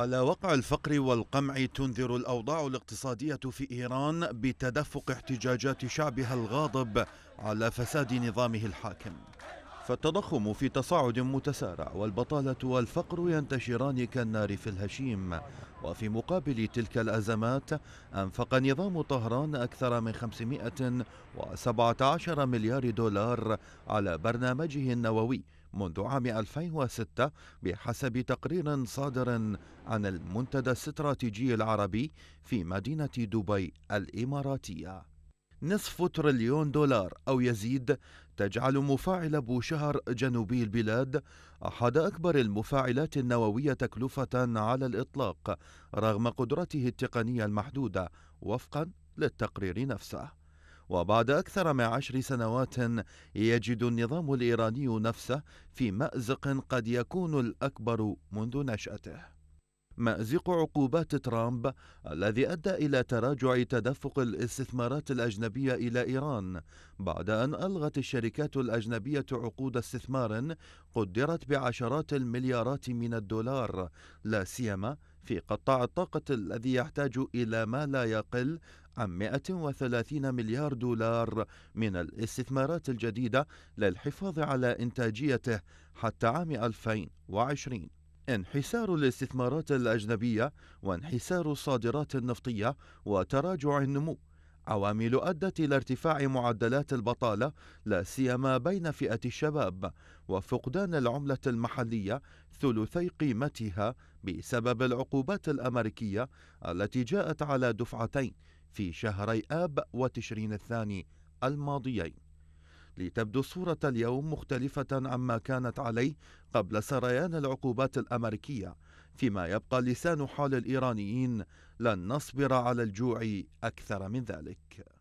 على وقع الفقر والقمع تنذر الأوضاع الاقتصادية في إيران بتدفق احتجاجات شعبها الغاضب على فساد نظامه الحاكم فالتضخم في تصاعد متسارع والبطالة والفقر ينتشران كالنار في الهشيم وفي مقابل تلك الأزمات أنفق نظام طهران أكثر من 517 مليار دولار على برنامجه النووي منذ عام 2006 بحسب تقرير صادر عن المنتدى الاستراتيجي العربي في مدينة دبي الإماراتية نصف تريليون دولار أو يزيد تجعل مفاعل بوشهر جنوبي البلاد أحد أكبر المفاعلات النووية تكلفة على الإطلاق رغم قدرته التقنية المحدودة وفقا للتقرير نفسه وبعد أكثر من عشر سنوات يجد النظام الإيراني نفسه في مأزق قد يكون الأكبر منذ نشأته مأزق عقوبات ترامب الذي أدى إلى تراجع تدفق الاستثمارات الأجنبية إلى إيران بعد أن ألغت الشركات الأجنبية عقود استثمار قدرت بعشرات المليارات من الدولار لا سيما في قطاع الطاقة الذي يحتاج إلى ما لا يقل عن 130 مليار دولار من الاستثمارات الجديدة للحفاظ على إنتاجيته حتى عام 2020 انحسار الاستثمارات الأجنبية وانحسار الصادرات النفطية وتراجع النمو عوامل أدت إلى ارتفاع معدلات البطالة لا سيما بين فئة الشباب وفقدان العملة المحلية ثلثي قيمتها بسبب العقوبات الأمريكية التي جاءت على دفعتين في شهري آب وتشرين الثاني الماضيين لتبدو الصورة اليوم مختلفة عما كانت عليه قبل سريان العقوبات الأمريكية فيما يبقى لسان حال الإيرانيين لن نصبر على الجوع أكثر من ذلك